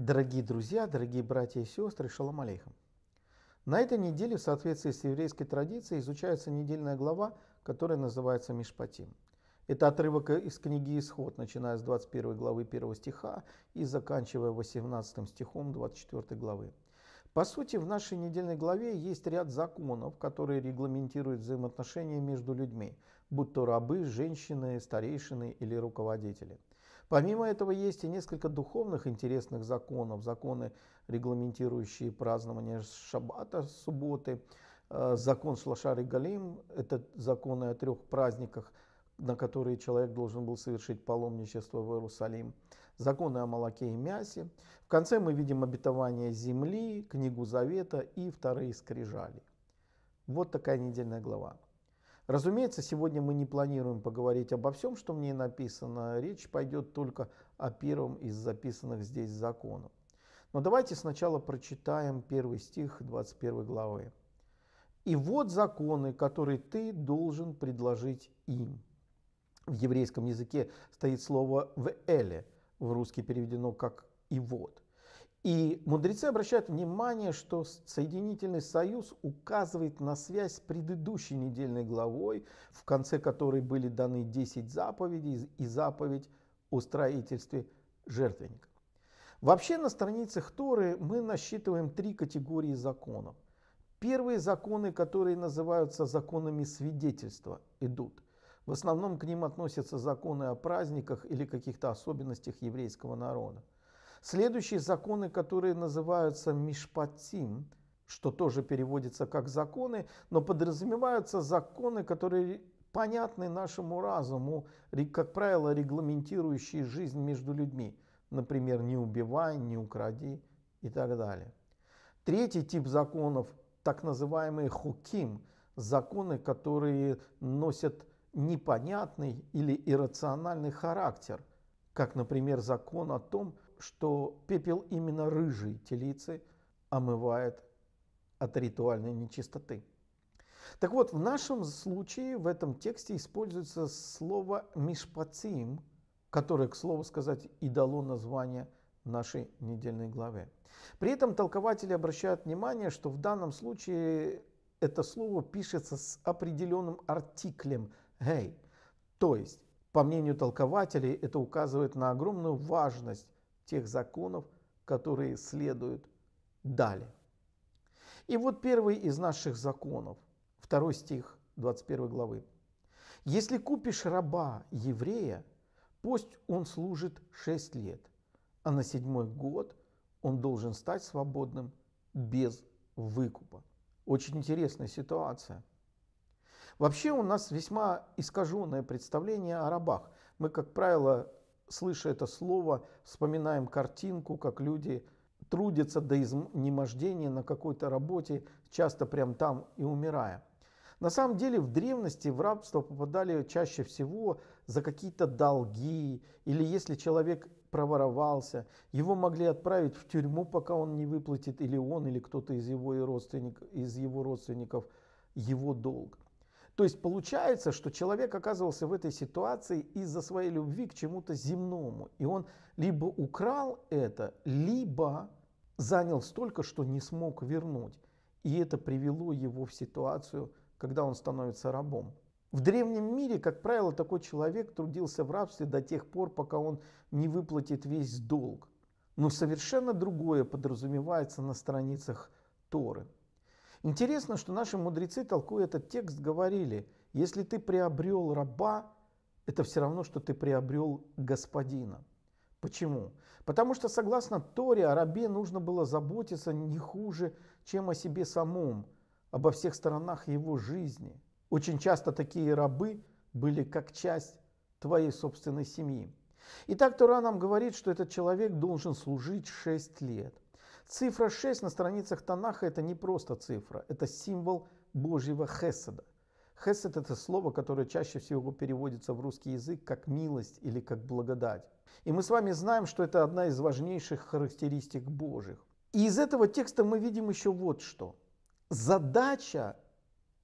Дорогие друзья, дорогие братья и сестры, шалом алейхам. На этой неделе в соответствии с еврейской традицией изучается недельная глава, которая называется Мишпатим. Это отрывок из книги «Исход», начиная с 21 главы 1 стиха и заканчивая 18 стихом 24 главы. По сути, в нашей недельной главе есть ряд законов, которые регламентируют взаимоотношения между людьми, будь то рабы, женщины, старейшины или руководители – Помимо этого есть и несколько духовных интересных законов, законы, регламентирующие празднование шаббата, субботы, э, закон шлашар и Галим, это законы о трех праздниках, на которые человек должен был совершить паломничество в Иерусалим, законы о молоке и мясе. В конце мы видим обетование земли, книгу Завета и вторые скрижали. Вот такая недельная глава. Разумеется, сегодня мы не планируем поговорить обо всем, что мне написано. Речь пойдет только о первом из записанных здесь законов. Но давайте сначала прочитаем первый стих 21 главы. «И вот законы, которые ты должен предложить им». В еврейском языке стоит слово «в эле», в русский переведено как «и вот». И мудрецы обращают внимание, что соединительный союз указывает на связь с предыдущей недельной главой, в конце которой были даны 10 заповедей и заповедь о строительстве жертвенника. Вообще на страницах Торы мы насчитываем три категории законов. Первые законы, которые называются законами свидетельства, идут. В основном к ним относятся законы о праздниках или каких-то особенностях еврейского народа. Следующие законы, которые называются мишпатим, что тоже переводится как законы, но подразумеваются законы, которые понятны нашему разуму, как правило, регламентирующие жизнь между людьми. Например, не убивай, не укради и так далее. Третий тип законов, так называемые хуким, законы, которые носят непонятный или иррациональный характер, как, например, закон о том, что пепел именно рыжей телицы омывает от ритуальной нечистоты. Так вот, в нашем случае в этом тексте используется слово «мишпациим», которое, к слову сказать, и дало название нашей недельной главе. При этом толкователи обращают внимание, что в данном случае это слово пишется с определенным артиклем «гей». То есть, по мнению толкователей, это указывает на огромную важность тех законов, которые следуют далее. И вот первый из наших законов, второй стих 21 главы. «Если купишь раба еврея, пусть он служит шесть лет, а на седьмой год он должен стать свободным без выкупа». Очень интересная ситуация. Вообще у нас весьма искаженное представление о рабах. Мы, как правило, слыша это слово, вспоминаем картинку, как люди трудятся до изнемождения на какой-то работе, часто прям там и умирая. На самом деле в древности в рабство попадали чаще всего за какие-то долги или если человек проворовался, его могли отправить в тюрьму, пока он не выплатит или он, или кто-то из его, родственник, из его родственников его долг. То есть получается, что человек оказывался в этой ситуации из-за своей любви к чему-то земному. И он либо украл это, либо занял столько, что не смог вернуть. И это привело его в ситуацию, когда он становится рабом. В древнем мире, как правило, такой человек трудился в рабстве до тех пор, пока он не выплатит весь долг. Но совершенно другое подразумевается на страницах Торы. Интересно, что наши мудрецы, толкуя этот текст, говорили, если ты приобрел раба, это все равно, что ты приобрел господина. Почему? Потому что, согласно Торе, о рабе нужно было заботиться не хуже, чем о себе самом, обо всех сторонах его жизни. Очень часто такие рабы были как часть твоей собственной семьи. Итак, Тора нам говорит, что этот человек должен служить 6 лет – Цифра 6 на страницах Танаха это не просто цифра, это символ Божьего Хеседа. Хесед – это слово, которое чаще всего переводится в русский язык как «милость» или как «благодать». И мы с вами знаем, что это одна из важнейших характеристик Божьих. И из этого текста мы видим еще вот что. Задача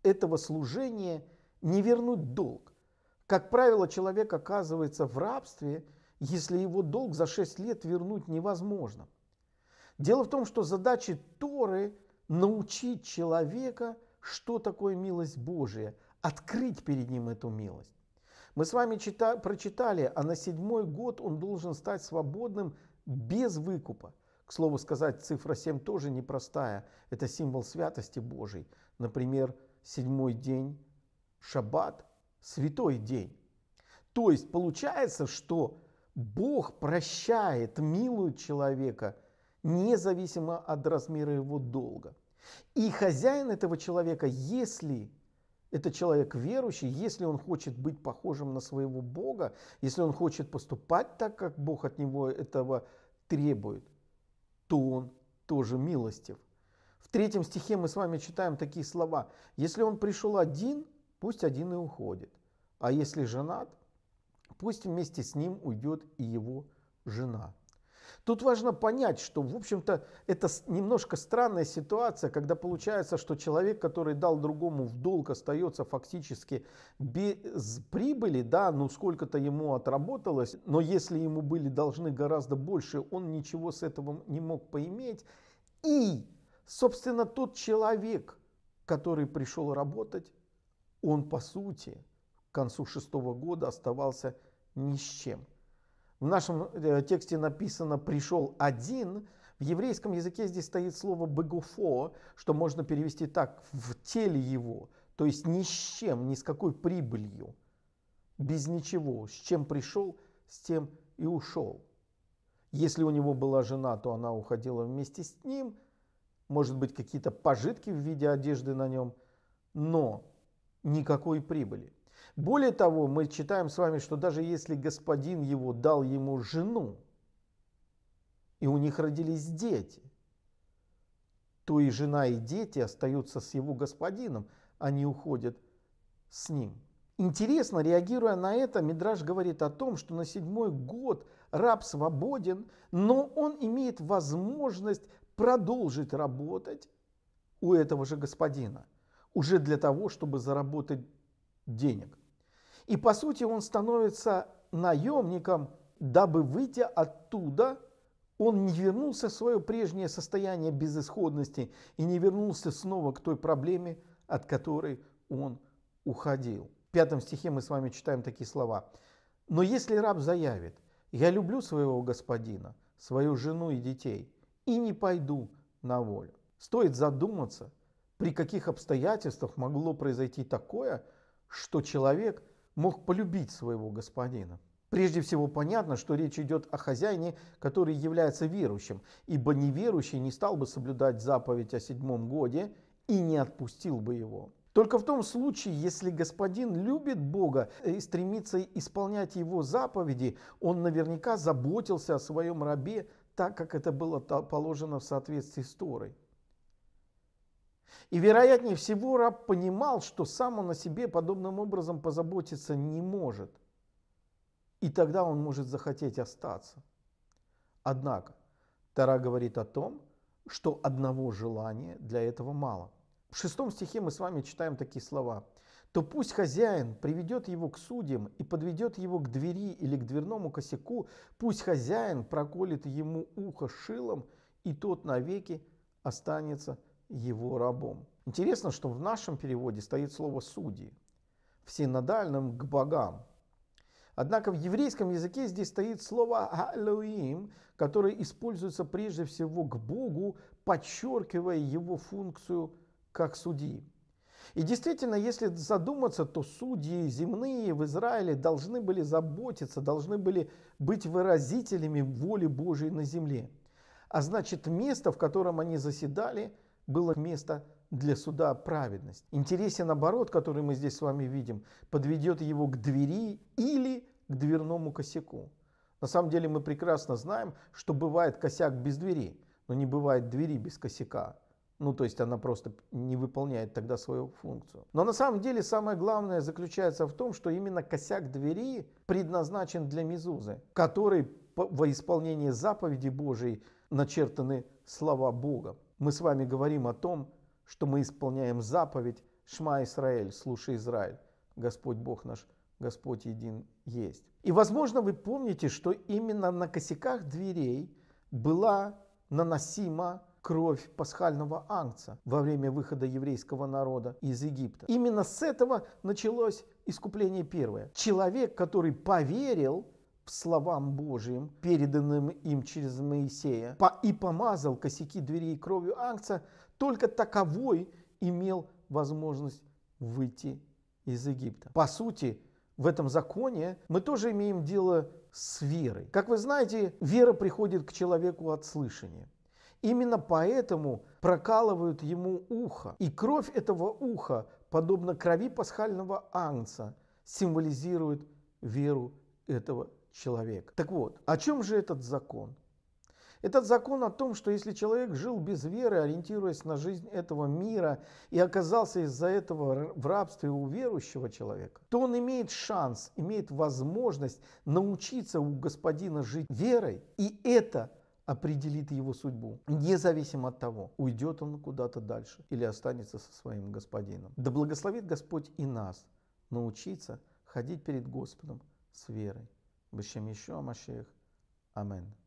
этого служения – не вернуть долг. Как правило, человек оказывается в рабстве, если его долг за 6 лет вернуть невозможно – Дело в том, что задача Торы – научить человека, что такое милость Божия, открыть перед ним эту милость. Мы с вами чита- прочитали, а на седьмой год он должен стать свободным без выкупа. К слову сказать, цифра 7 тоже непростая. Это символ святости Божией. Например, седьмой день, шаббат, святой день. То есть получается, что Бог прощает, милует человека независимо от размера его долга. И хозяин этого человека, если это человек верующий, если он хочет быть похожим на своего Бога, если он хочет поступать так, как Бог от него этого требует, то он тоже милостив. В третьем стихе мы с вами читаем такие слова. Если он пришел один, пусть один и уходит. А если женат, пусть вместе с ним уйдет и его жена. Тут важно понять, что, в общем-то, это немножко странная ситуация, когда получается, что человек, который дал другому в долг, остается фактически без прибыли, да, ну сколько-то ему отработалось, но если ему были должны гораздо больше, он ничего с этого не мог поиметь. И, собственно, тот человек, который пришел работать, он, по сути, к концу шестого года оставался ни с чем. В нашем э, тексте написано «пришел один», в еврейском языке здесь стоит слово «бегуфо», что можно перевести так «в теле его», то есть ни с чем, ни с какой прибылью, без ничего, с чем пришел, с тем и ушел. Если у него была жена, то она уходила вместе с ним, может быть, какие-то пожитки в виде одежды на нем, но никакой прибыли. Более того, мы читаем с вами, что даже если господин его дал ему жену, и у них родились дети, то и жена, и дети остаются с его господином, они а уходят с ним. Интересно, реагируя на это, Мидраш говорит о том, что на седьмой год раб свободен, но он имеет возможность продолжить работать у этого же господина, уже для того, чтобы заработать денег. И по сути он становится наемником, дабы выйти оттуда, он не вернулся в свое прежнее состояние безысходности и не вернулся снова к той проблеме, от которой он уходил. В пятом стихе мы с вами читаем такие слова. «Но если раб заявит, я люблю своего господина, свою жену и детей, и не пойду на волю». Стоит задуматься, при каких обстоятельствах могло произойти такое, что человек – мог полюбить своего господина. Прежде всего понятно, что речь идет о хозяине, который является верующим, ибо неверующий не стал бы соблюдать заповедь о седьмом годе и не отпустил бы его. Только в том случае, если господин любит Бога и стремится исполнять его заповеди, он наверняка заботился о своем рабе так, как это было положено в соответствии с Торой. И вероятнее всего раб понимал, что сам он о себе подобным образом позаботиться не может. И тогда он может захотеть остаться. Однако, Тара говорит о том, что одного желания для этого мало. В шестом стихе мы с вами читаем такие слова. «То пусть хозяин приведет его к судьям и подведет его к двери или к дверному косяку, пусть хозяин проколет ему ухо шилом, и тот навеки останется его рабом. Интересно, что в нашем переводе стоит слово «судьи», в синодальном «к богам». Однако в еврейском языке здесь стоит слово «алоим», которое используется прежде всего к Богу, подчеркивая его функцию как судьи. И действительно, если задуматься, то судьи земные в Израиле должны были заботиться, должны были быть выразителями воли Божьей на земле. А значит, место, в котором они заседали – было место для суда праведность. Интересен оборот, который мы здесь с вами видим, подведет его к двери или к дверному косяку. На самом деле мы прекрасно знаем, что бывает косяк без двери, но не бывает двери без косяка. Ну, то есть она просто не выполняет тогда свою функцию. Но на самом деле самое главное заключается в том, что именно косяк двери предназначен для мизузы который во исполнении заповеди Божией начертаны слова Бога мы с вами говорим о том, что мы исполняем заповедь «Шма Израиль, слушай Израиль, Господь Бог наш, Господь един есть». И, возможно, вы помните, что именно на косяках дверей была наносима кровь пасхального ангца во время выхода еврейского народа из Египта. Именно с этого началось искупление первое. Человек, который поверил словам Божьим, переданным им через Моисея, и помазал косяки дверей кровью Ангца, только таковой имел возможность выйти из Египта. По сути, в этом законе мы тоже имеем дело с верой. Как вы знаете, вера приходит к человеку от слышания. Именно поэтому прокалывают ему ухо. И кровь этого уха, подобно крови пасхального ангца, символизирует веру этого Человек. Так вот, о чем же этот закон? Этот закон о том, что если человек жил без веры, ориентируясь на жизнь этого мира и оказался из-за этого в рабстве у верующего человека, то он имеет шанс, имеет возможность научиться у господина жить верой, и это определит его судьбу, независимо от того, уйдет он куда-то дальше или останется со своим господином. Да благословит Господь и нас научиться ходить перед Господом с верой. בשם ישוע המשיח, אמן.